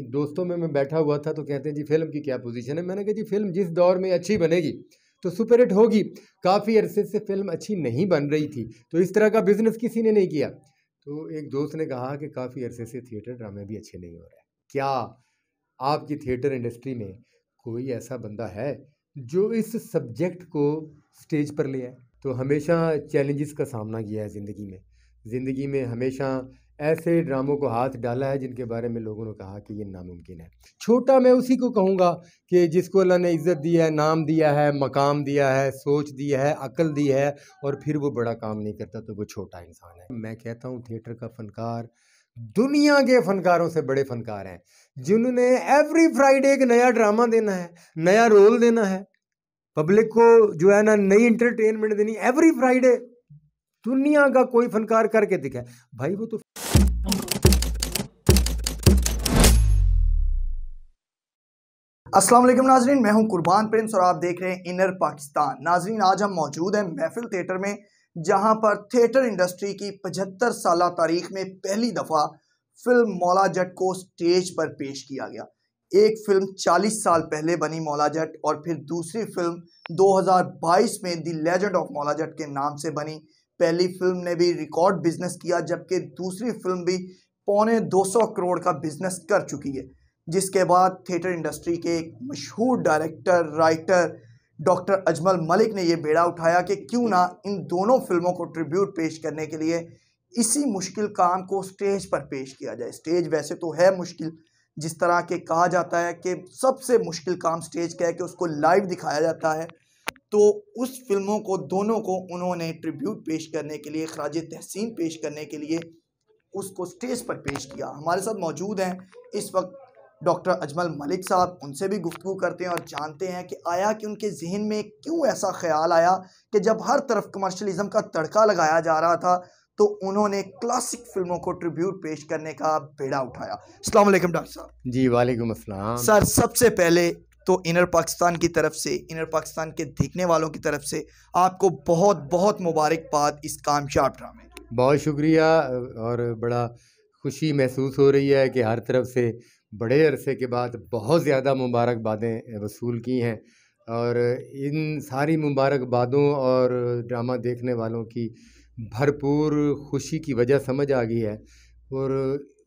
दोस्तों में मैं बैठा हुआ था तो कहते हैं जी फिल्म की क्या पोजीशन है मैंने कहा जी फिल्म जिस दौर में अच्छी बनेगी तो सुपरहिट होगी काफ़ी अरसे से फिल्म अच्छी नहीं बन रही थी तो इस तरह का बिज़नेस किसी ने नहीं किया तो एक दोस्त ने कहा कि काफ़ी अरसे से थिएटर ड्रामे भी अच्छे नहीं हो रहे क्या आपकी थिएटर इंडस्ट्री में कोई ऐसा बंदा है जो इस सब्जेक्ट को स्टेज पर ले आए तो हमेशा चैलेंजेस का सामना किया है ज़िंदगी में ज़िंदगी में हमेशा ऐसे ड्रामों को हाथ डाला है जिनके बारे में लोगों ने कहा कि ये नामुमकिन है छोटा मैं उसी को कहूँगा कि जिसको अल्लाह ने इज़्ज़त दी है नाम दिया है मकाम दिया है सोच दिया है अकल दी है और फिर वो बड़ा काम नहीं करता तो वो छोटा इंसान है मैं कहता हूँ थिएटर का फ़नकार दुनिया के फनकारों से बड़े फनकार हैं जिन्होंने एवरी फ्राइडे एक नया ड्रामा देना है नया रोल देना है पब्लिक को जो है ना नई इंटरटेनमेंट देनी एवरी फ्राइडे दुनिया का कोई फनकार करके दिखा भाई वो तो असलम नाजरीन मैं हूं कुर्बान प्रिंस और आप देख रहे हैं इनर पाकिस्तान नाजरीन आज हम मौजूद हैं महफिल थिएटर में जहां पर थिएटर इंडस्ट्री की 75 साल तारीख में पहली दफ़ा फिल्म मौला जट को स्टेज पर पेश किया गया एक फिल्म 40 साल पहले बनी मौला जट और फिर दूसरी फिल्म 2022 में दी लेजेंड ऑफ मौला जट के नाम से बनी पहली फिल्म ने भी रिकॉर्ड बिजनेस किया जबकि दूसरी फिल्म भी पौने दो करोड़ का बिजनेस कर चुकी है जिसके बाद थिएटर इंडस्ट्री के एक मशहूर director writer doctor Ajmal Malik ने यह बेड़ा उठाया कि क्यों ना इन दोनों फिल्मों को ट्रिब्यूट पेश करने के लिए इसी मुश्किल काम को स्टेज पर पेश किया जाए स्टेज वैसे तो है मुश्किल जिस तरह के कहा जाता है कि सबसे मुश्किल काम स्टेज का है कि उसको लाइव दिखाया जाता है तो उस फिल्मों को दोनों को उन्होंने ट्रिब्यूट पेश करने के लिए खराज तहसीन पेश करने के लिए उसको स्टेज पर पेश किया हमारे साथ मौजूद हैं इस वक्त डॉक्टर अजमल मलिक साहब उनसे भी गुफ्तु करते हैं और जानते हैं कि आया कि उनके जहन में क्यों ऐसा ख्याल आया कि जब हर तरफ कमर्शलिज़म का तड़का लगाया जा रहा था तो उन्होंने क्लासिक फिल्मों को ट्रिब्यूट पेश करने का बेड़ा उठाया अस्सलाम वालेकुम डॉक्टर साहब जी वालेकुम अस्सलाम सर सबसे पहले तो इनर पाकिस्तान की तरफ से इनर पाकिस्तान के देखने वालों की तरफ से आपको बहुत बहुत मुबारकबाद इस कामयाब ड्रामे बहुत शुक्रिया और बड़ा खुशी महसूस हो रही है कि हर तरफ से बड़े अरसे के बाद बहुत ज़्यादा मुबारकबादें वसूल की हैं और इन सारी मुबारकबादों और ड्रामा देखने वालों की भरपूर खुशी की वजह समझ आ गई है और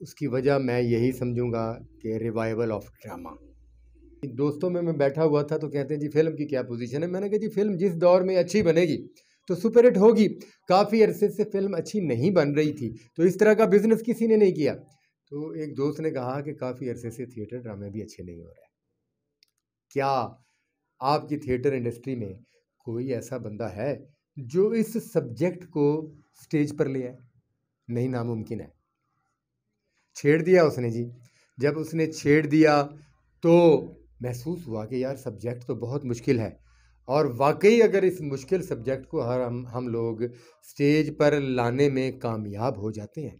उसकी वजह मैं यही समझूंगा कि रिवाइवल ऑफ ड्रामा दोस्तों में मैं बैठा हुआ था तो कहते हैं जी फिल्म की क्या पोजीशन है मैंने कहा जी फिल्म जिस दौर में अच्छी बनेगी तो सुपरहिट होगी काफ़ी अरसे से फिल्म अच्छी नहीं बन रही थी तो इस तरह का बिज़नेस किसी ने नहीं किया तो एक दोस्त ने कहा कि काफ़ी अरसे से थिएटर ड्रामे भी अच्छे नहीं हो रहे क्या आपकी थिएटर इंडस्ट्री में कोई ऐसा बंदा है जो इस सब्जेक्ट को स्टेज पर ले आए नहीं नामुमकिन है छेड़ दिया उसने जी जब उसने छेड़ दिया तो महसूस हुआ कि यार सब्जेक्ट तो बहुत मुश्किल है और वाकई अगर इस मुश्किल सब्जेक्ट को हर हम हम लोग स्टेज पर लाने में कामयाब हो जाते हैं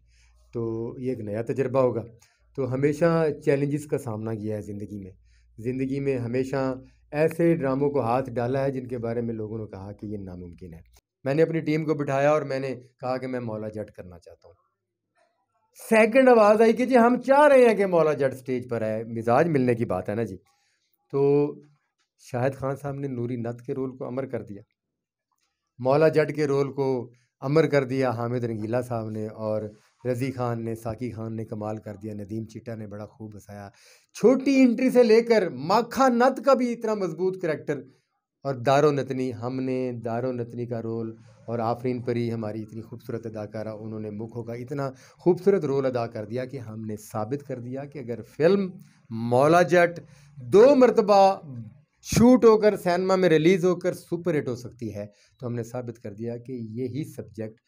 तो ये एक नया तजर्बा होगा तो हमेशा चैलेंजेस का सामना किया है ज़िंदगी में ज़िंदगी में हमेशा ऐसे ड्रामों को हाथ डाला है जिनके बारे में लोगों ने कहा कि ये नामुमकिन है मैंने अपनी टीम को बिठाया और मैंने कहा कि मैं मौला जट करना चाहता हूँ सेकंड आवाज़ आई कि जी हम चाह रहे हैं कि मौला जट स्टेज पर आए मिजाज मिलने की बात है ना जी तो शाहिद खान साहब ने नूरी नत के रोल को अमर कर दिया मौला जट के रोल को अमर कर दिया हामिद रंगीला साहब ने और रज़ी ख़ान ने साकी ख़ान ने कमाल कर दिया नदीम चिट्टा ने बड़ा खूब बसाया छोटी एंट्री से लेकर माखा नत का भी इतना मजबूत करेक्टर और दारो नतनी हमने दारो नतनी का रोल और आफरीन परी हमारी इतनी खूबसूरत अदाकारा उन्होंने मुखों का इतना खूबसूरत रोल अदा कर दिया कि हमने साबित कर दिया कि अगर फिल्म मौला जट दो मरतबा शूट होकर सैनमा में रिलीज़ होकर सुपर हिट हो सकती है तो हमने साबित कर दिया कि यही सब्जेक्ट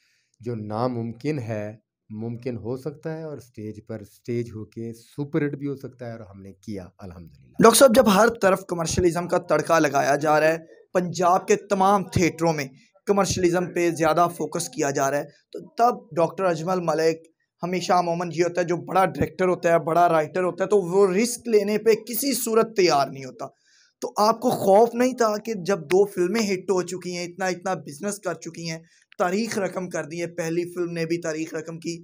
जो नामुमकिन है मुमकिन हो सकता है और स्टेज पर स्टेज होके सुपर हिट भी हो सकता है और हमने किया अल्हम्दुलिल्लाह डॉक्टर साहब जब हर तरफ कमर्शलिज्म का तड़का लगाया जा रहा है पंजाब के तमाम थिएटरों में कमर्शलिज्म पे ज़्यादा फोकस किया जा रहा है तो तब डॉक्टर अजमल मलिक हमेशा अमूमन ये होता है जो बड़ा डायरेक्टर होता है बड़ा राइटर होता है तो वो रिस्क लेने पर किसी सूरत तैयार नहीं होता तो आपको खौफ नहीं था कि जब दो फिल्में हिट हो चुकी हैं इतना इतना बिजनेस कर चुकी हैं तारीख रकम कर दी है पहली फिल्म ने भी तारीख रकम की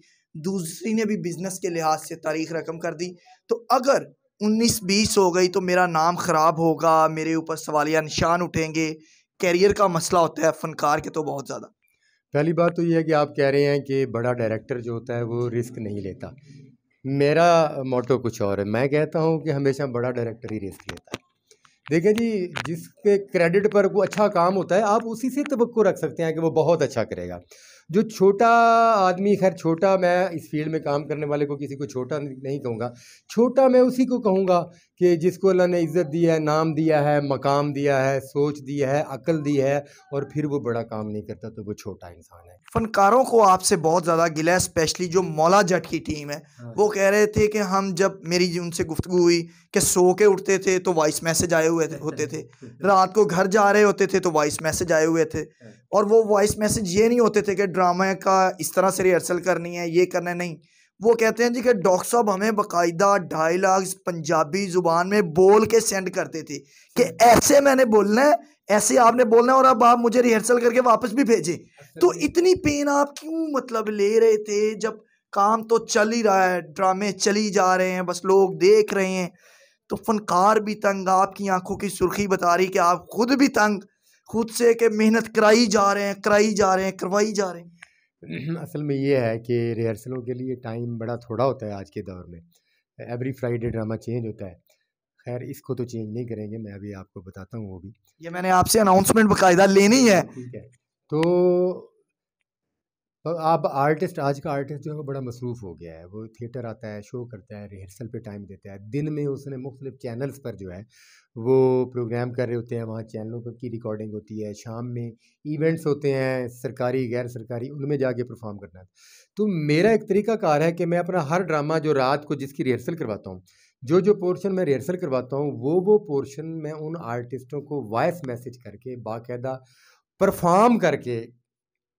दूसरी ने भी बिजनेस के लिहाज से तारीख रकम कर दी तो अगर उन्नीस बीस हो गई तो मेरा नाम ख़राब होगा मेरे ऊपर सवालिया निशान उठेंगे कैरियर का मसला होता है फ़नकार के तो बहुत ज़्यादा पहली बात तो ये है कि आप कह रहे हैं कि बड़ा डायरेक्टर जो होता है वो रिस्क नहीं लेता मेरा मोटो कुछ और है मैं कहता हूँ कि हमेशा बड़ा डायरेक्टर ही रिस्क लेता है देखिए जी जिसके क्रेडिट पर वो अच्छा काम होता है आप उसी से तबक्को रख सकते हैं कि वो बहुत अच्छा करेगा जो छोटा आदमी खैर छोटा मैं इस फील्ड में काम करने वाले को किसी को छोटा नहीं कहूँगा छोटा मैं उसी को कहूँगा कि जिसको अल्लाह ने इज़्ज़त दी है नाम दिया है मकाम दिया है सोच दिया है अकल दी है और फिर वो बड़ा काम नहीं करता तो वो छोटा इंसान है फनकारों को आपसे बहुत ज़्यादा गिला स्पेशली जो मौला जट की टीम है हाँ। वो कह रहे थे कि हम जब मेरी उनसे गुफ्तु हुई कि सो के उठते थे तो वॉइस मैसेज आए हुए थे होते थे रात को घर जा रहे होते थे तो वॉइस मैसेज आए हुए थे हाँ। और वो वॉइस मैसेज ये नहीं होते थे कि ड्रामे का इस तरह से रिहर्सल करनी है ये करना नहीं वो कहते हैं जी कि डॉक्टर साहब हमें बकायदा डायलॉग्स पंजाबी ज़ुबान में बोल के सेंड करते थे कि ऐसे मैंने बोलना है ऐसे आपने बोलना है और अब आप मुझे रिहर्सल करके वापस भी भेजें तो इतनी पेन आप क्यों मतलब ले रहे थे जब काम तो चल ही रहा है ड्रामे चली जा रहे हैं बस लोग देख रहे हैं तो फनकार भी तंग आपकी आंखों की सुर्खी बता रही कि आप खुद भी तंग खुद से के मेहनत कराई जा रहे हैं कराई जा रहे हैं करवाई जा रहे हैं हम्म, असल में ये है कि रिहर्सलों के लिए टाइम बड़ा थोड़ा होता है आज के दौर में एवरी फ्राइडे ड्रामा चेंज होता है खैर इसको तो चेंज नहीं करेंगे मैं अभी आपको बताता हूँ वो भी ये मैंने आपसे अनाउंसमेंट बाकायदा लेनी है ठीक है तो और अब आर्टिस्ट आज का आर्टिस्ट जो है बड़ा मसरूफ़ हो गया है वो थिएटर आता है शो करता है रिहर्सल पे टाइम देता है दिन में उसने मुख्तलिफ़ चैनल्स पर जो है वो प्रोग्राम कर रहे होते हैं वहाँ चैनलों पर की रिकॉर्डिंग होती है शाम में इवेंट्स होते हैं सरकारी गैर सरकारी उनमें जाके परफॉर्म करना है तो मेरा एक तरीका कार है कि मैं अपना हर ड्रामा जो रात को जिसकी रिहर्सल करवाता हूँ जो जो पोर्शन मैं रिहर्सल करवाता हूँ वो वो पोर्शन मैं उन आर्टिस्टों को वॉइस मैसेज करके बाकायदा परफॉर्म करके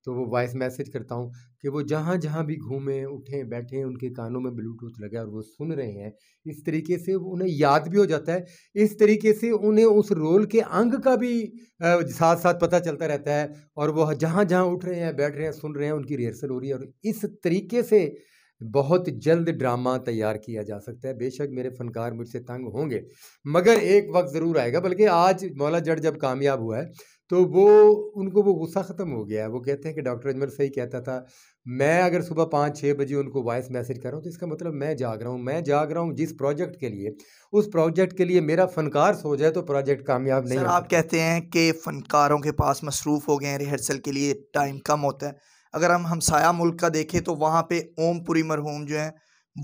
तो वो वॉइस मैसेज करता हूँ कि वो जहाँ जहाँ भी घूमें उठें बैठें उनके कानों में ब्लूटूथ लगा और वो सुन रहे हैं इस तरीके से उन्हें याद भी हो जाता है इस तरीके से उन्हें उस रोल के अंग का भी साथ साथ पता चलता रहता है और वह जहाँ जहाँ उठ रहे हैं बैठ रहे हैं सुन रहे हैं उनकी रिहर्सल हो रही है और इस तरीके से बहुत जल्द ड्रामा तैयार किया जा सकता है बेशक मेरे फनकार मुझसे तंग होंगे मगर एक वक्त ज़रूर आएगा बल्कि आज मौला जड़ जब कामयाब हुआ है तो वो उनको वो गुस्सा ख़त्म हो गया है वो कहते हैं कि डॉक्टर अजमल सही कहता था मैं अगर सुबह पाँच छः बजे उनको वॉइस मैसेज कर रहा हूँ तो इसका मतलब मैं जाग रहा हूँ मैं जाग रहा हूँ जिस प्रोजेक्ट के लिए उस प्रोजेक्ट के लिए मेरा फनकार सो जाए तो प्रोजेक्ट कामयाब नहीं सर, आप कहते हैं कि फ़नकारों के पास मसरूफ़ हो गए हैं रिहर्सल के लिए टाइम कम होता है अगर हम हमसाया मुल्क का देखें तो वहाँ पे ओमपुरी मरहूम जो हैं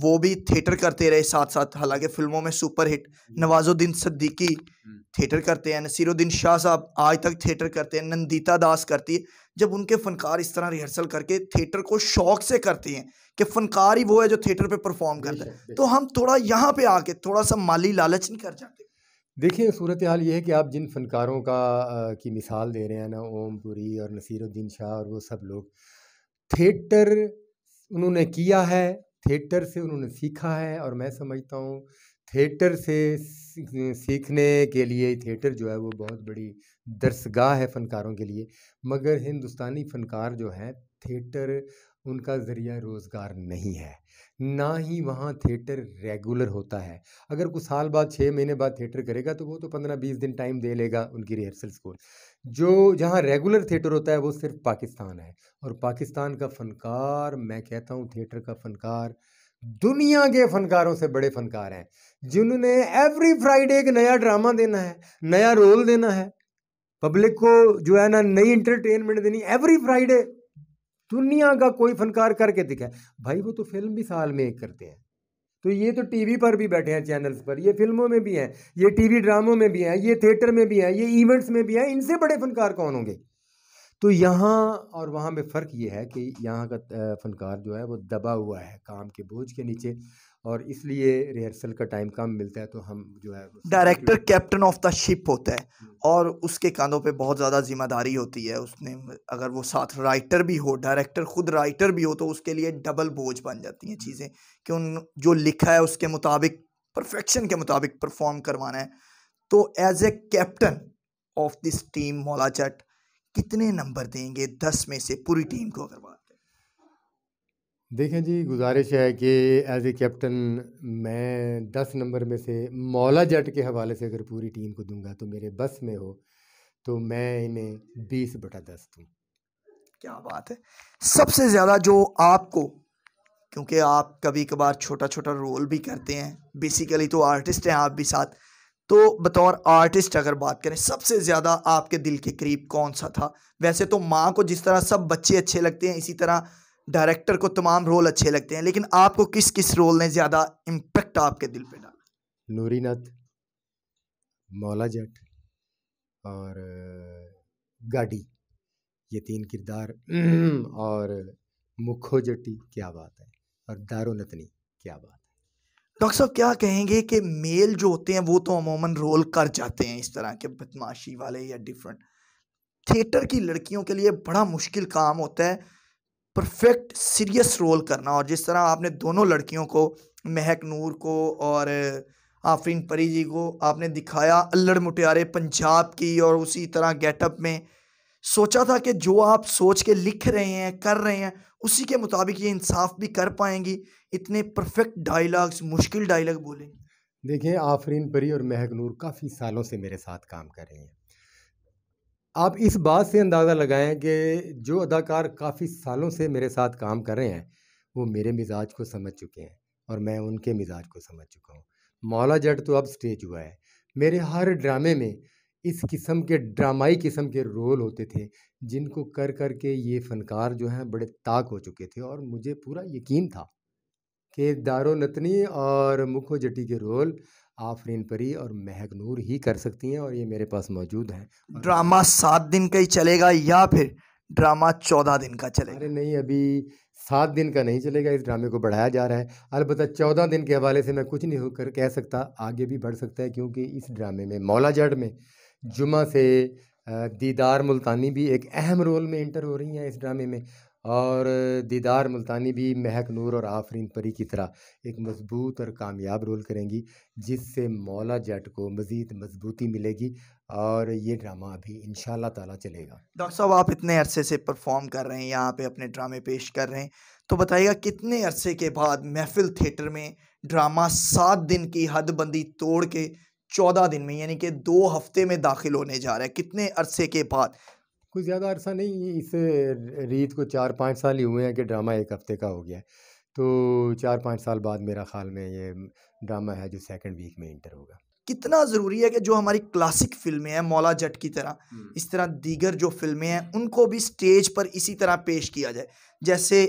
वो भी थिएटर करते रहे साथ साथ हालांकि फ़िल्मों में सुपर हिट हम्म। नवाजुद्दीन सद्दीकी हम्म। थिएटर करते हैं नसीरुद्दीन शाह साहब आज तक थिएटर करते हैं नंदिता दास करती है जब उनके फ़नकार इस तरह रिहर्सल करके थिएटर को शौक से करते हैं कि फ़नकार ही वो है जो थिएटर पे परफॉर्म करता है तो हम थोड़ा यहाँ पे आके थोड़ा सा माली लालच नहीं कर जाते देखिए सूरत हाल ये है कि आप जिन फ़नकारों का आ, की मिसाल दे रहे हैं ना ओम पुरी और नसीरुद्दीन शाह और वो सब लोग थिएटर उन्होंने किया है थिएटर से उन्होंने सीखा है और मैं समझता हूँ थिएटर से सीखने के लिए थिएटर जो है वो बहुत बड़ी दरसगाह है फ़नकारों के लिए मगर हिंदुस्तानी फ़नकार जो हैं थिएटर उनका ज़रिया रोज़गार नहीं है ना ही वहाँ थिएटर रेगुलर होता है अगर कुछ साल बाद छः महीने बाद थिएटर करेगा तो वो तो पंद्रह बीस दिन टाइम दे लेगा उनकी रिहर्सल्स को जो जहाँ रेगुलर थिएटर होता है वो सिर्फ पाकिस्तान है और पाकिस्तान का फ़नकार मैं कहता हूँ थिएटर का फ़नकार दुनिया के फनकारों से बड़े फनकार हैं जिन्होंने एवरी फ्राइडे एक नया ड्रामा देना है नया रोल देना है पब्लिक को जो है ना नई इंटरटेनमेंट देनी एवरी फ्राइडे दुनिया का कोई फनकार करके दिखाए भाई वो तो फिल्म भी साल में एक करते हैं तो ये तो टीवी पर भी बैठे हैं चैनल्स पर ये फिल्मों में भी हैं ये टीवी ड्रामों में भी हैं ये थिएटर में भी हैं ये इवेंट्स में भी हैं इनसे बड़े फनकार कौन होंगे तो यहाँ और वहाँ में फ़र्क ये है कि यहाँ का फनकार जो है वो दबा हुआ है काम के बोझ के नीचे और इसलिए रिहर्सल का टाइम कम मिलता है तो हम जो है director captain of the ship होता है हम्म। और उसके कानों पे बहुत ज़्यादा जिम्मेदारी होती है उसने अगर वो साथ राइटर भी हो डायरेक्टर खुद राइटर भी हो तो उसके लिए डबल बोझ बन जाती हैं हम्म। चीज़ें कि उन जो लिखा है उसके मुताबिक परफेक्शन के मुताबिक परफॉर्म करवाना है तो as a captain of this team मौलाचट कितने नंबर देंगे दस में से पूरी टीम को अग्रवाल देखें जी गुज़ारिश है कि एज़ ए कैप्टन मैं दस नंबर में से मौला जट के हवाले से अगर पूरी टीम को दूंगा तो मेरे बस में हो तो मैं इन्हें बीस बटा दस दूँ क्या बात है सबसे ज़्यादा जो आपको क्योंकि आप कभी कभार छोटा छोटा रोल भी करते हैं बेसिकली तो आर्टिस्ट हैं आप भी साथ तो बतौर आर्टिस्ट अगर बात करें सबसे ज़्यादा आपके दिल के करीब कौन सा था वैसे तो माँ को जिस तरह सब बच्चे अच्छे लगते हैं इसी तरह डायरेक्टर को तमाम रोल अच्छे लगते हैं लेकिन आपको किस किस रोल ने ज़्यादा इम्पेक्ट आपके दिल पे डाला नूरीनाथ मौला जट और गाड़ी ये तीन किरदार और मुखो जट्टी क्या बात है और नतनी क्या बात है डॉक्टर साहब क्या कहेंगे कि मेल जो होते हैं वो तो अमूमन रोल कर जाते हैं इस तरह के बदमाशी वाले या डिफरेंट थिएटर की लड़कियों के लिए बड़ा मुश्किल काम होता है परफेक्ट सीरियस रोल करना और जिस तरह आपने दोनों लड़कियों को महक नूर को और आफरीन परी जी को आपने दिखाया अल्लड़ मुटियारे पंजाब की और उसी तरह गेटअप में सोचा था कि जो आप सोच के लिख रहे हैं कर रहे हैं उसी के मुताबिक ये इंसाफ भी कर पाएंगी इतने परफेक्ट डायलॉग्स मुश्किल डायलॉग बोलेंगे देखिए आफरीन परी और महक नूर काफ़ी सालों से मेरे साथ काम कर रही हैं आप इस बात से अंदाज़ा लगाएं कि जो अदाकार काफ़ी सालों से मेरे साथ काम कर रहे हैं वो मेरे मिजाज को समझ चुके हैं और मैं उनके मिजाज को समझ चुका हूँ मौला जट तो अब स्टेज हुआ है मेरे हर ड्रामे में इस किस्म के ड्रामाई किस्म के रोल होते थे जिनको कर कर के ये फ़नकार जो हैं बड़े ताक हो चुके थे और मुझे पूरा यकीन था कि नतनी और मुखो जटी के रोल आफरीन परी और महक नूर ही कर सकती हैं और ये मेरे पास मौजूद हैं ड्रामा सात दिन का ही चलेगा या फिर ड्रामा चौदह दिन का चलेगा अरे नहीं अभी सात दिन का नहीं चलेगा इस ड्रामे को बढ़ाया जा रहा है अलबत्त चौदह दिन के हवाले से मैं कुछ नहीं होकर कह सकता आगे भी बढ़ सकता है क्योंकि इस ड्रामे में मौला जड़ में जुमा से दीदार मुल्तानी भी एक अहम रोल में इंटर हो रही हैं इस ड्रामे में और दीदार मुल्तानी भी महक नूर और आफरीन परी की तरह एक मज़बूत और कामयाब रोल करेंगी जिससे मौला जट को मज़ीद मजबूती मिलेगी और ये ड्रामा अभी इन ताला चलेगा डॉक्टर साहब आप इतने अरसे से परफॉर्म कर रहे हैं यहाँ पे अपने ड्रामे पेश कर रहे हैं तो बताइएगा कितने अरसे के बाद महफिल थिएटर में ड्रामा सात दिन की हदबंदी तोड़ के चौदह दिन में यानी कि दो हफ्ते में दाखिल होने जा रहा है कितने अरसे के बाद कुछ ज़्यादा अरसा नहीं इस रीत को चार पाँच साल ही हुए हैं कि ड्रामा एक हफ़्ते का हो गया है तो चार पाँच साल बाद मेरा ख़्याल में ये ड्रामा है जो सेकंड वीक में इंटर होगा कितना ज़रूरी है कि जो हमारी क्लासिक फिल्में हैं मौला जट की तरह हम्म। इस तरह दीगर जो फिल्में हैं उनको भी स्टेज पर इसी तरह पेश किया जाए जैसे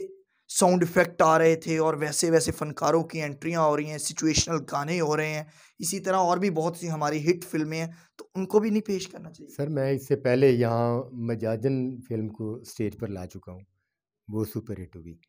साउंड इफ़ेक्ट आ रहे थे और वैसे वैसे फ़नकारों की एंट्रियाँ हो रही हैं सिचुएशनल गाने हो रहे हैं इसी तरह और भी बहुत सी हमारी हिट फिल्में हैं उनको भी नहीं पेश करना चाहिए सर मैं इससे पहले यहाँ मजाजन फिल्म को स्टेज पर ला चुका हूँ वो सुपर हिट हुई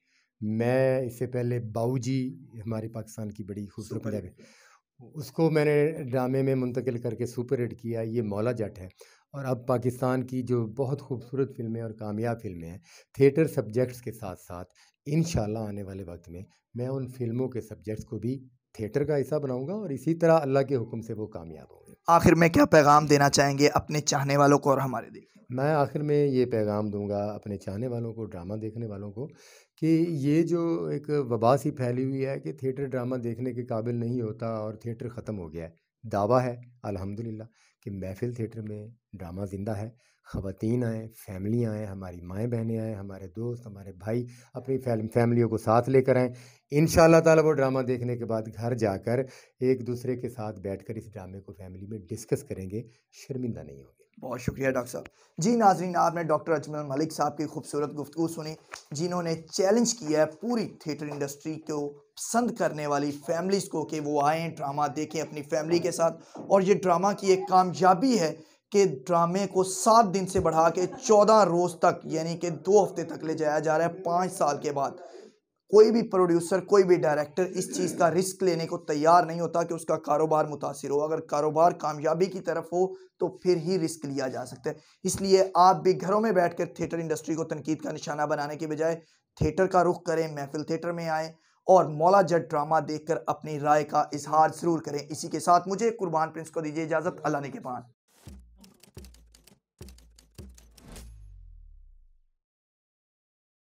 मैं इससे पहले बाऊजी हमारे पाकिस्तान की बड़ी खूबसूरत जगह उसको मैंने ड्रामे में मुंतकिल करके सुपर हिट किया ये मौला जट है और अब पाकिस्तान की जो बहुत खूबसूरत फिल्में और कामयाब फिल्में हैं थिएटर सब्जेक्ट्स के साथ साथ इन आने वाले वक्त में मैं उन फिल्मों के सब्जेक्ट्स को भी थिएटर का हिस्सा बनाऊंगा और इसी तरह अल्लाह के हुक्म से वो कामयाब होंगे आखिर में क्या पैगाम देना चाहेंगे अपने चाहने वालों को और हमारे दिल मैं आखिर में ये पैगाम दूंगा अपने चाहने वालों को ड्रामा देखने वालों को कि ये जो एक वबा सी फैली हुई है कि थिएटर ड्रामा देखने के काबिल नहीं होता और थिएटर ख़त्म हो गया है दावा है अलहमदिल्ला कि महफिल थिएटर में ड्रामा ज़िंदा है ख़वान आएँ फैमिली आएँ हमारी माएँ बहनें आएँ हमारे दोस्त हमारे भाई अपनी फैमिलियों को साथ लेकर आएँ इन ताला वो ड्रामा देखने के बाद घर जाकर एक दूसरे के साथ बैठकर इस ड्रामे को फैमिली में डिस्कस करेंगे शर्मिंदा नहीं होंगे बहुत शुक्रिया डॉक्टर साहब जी नाजरीन आपने डॉक्टर अजमल मलिक साहब की खूबसूरत गुफ्तु सुनी जिन्होंने चैलेंज किया है पूरी थिएटर इंडस्ट्री को पसंद करने वाली फैमिलीज़ को कि वो आएँ ड्रामा देखें अपनी फैमिली के साथ और ये ड्रामा की एक कामयाबी है के ड्रामे को सात दिन से बढ़ा के चौदह रोज़ तक यानी कि दो हफ्ते तक ले जाया जा रहा है पाँच साल के बाद कोई भी प्रोड्यूसर कोई भी डायरेक्टर इस चीज़ का रिस्क लेने को तैयार नहीं होता कि उसका कारोबार मुतासर हो अगर कारोबार कामयाबी की तरफ हो तो फिर ही रिस्क लिया जा सकता है इसलिए आप भी घरों में बैठकर थिएटर इंडस्ट्री को तनकीद का निशाना बनाने के बजाय थिएटर का रुख करें महफिल थिएटर में आएँ और मौला जट ड्रामा कर अपनी राय का इजहार ज़रूर करें इसी के साथ मुझे कुर्बान प्रिंस को दीजिए इजाज़त अल्लाह ने के पान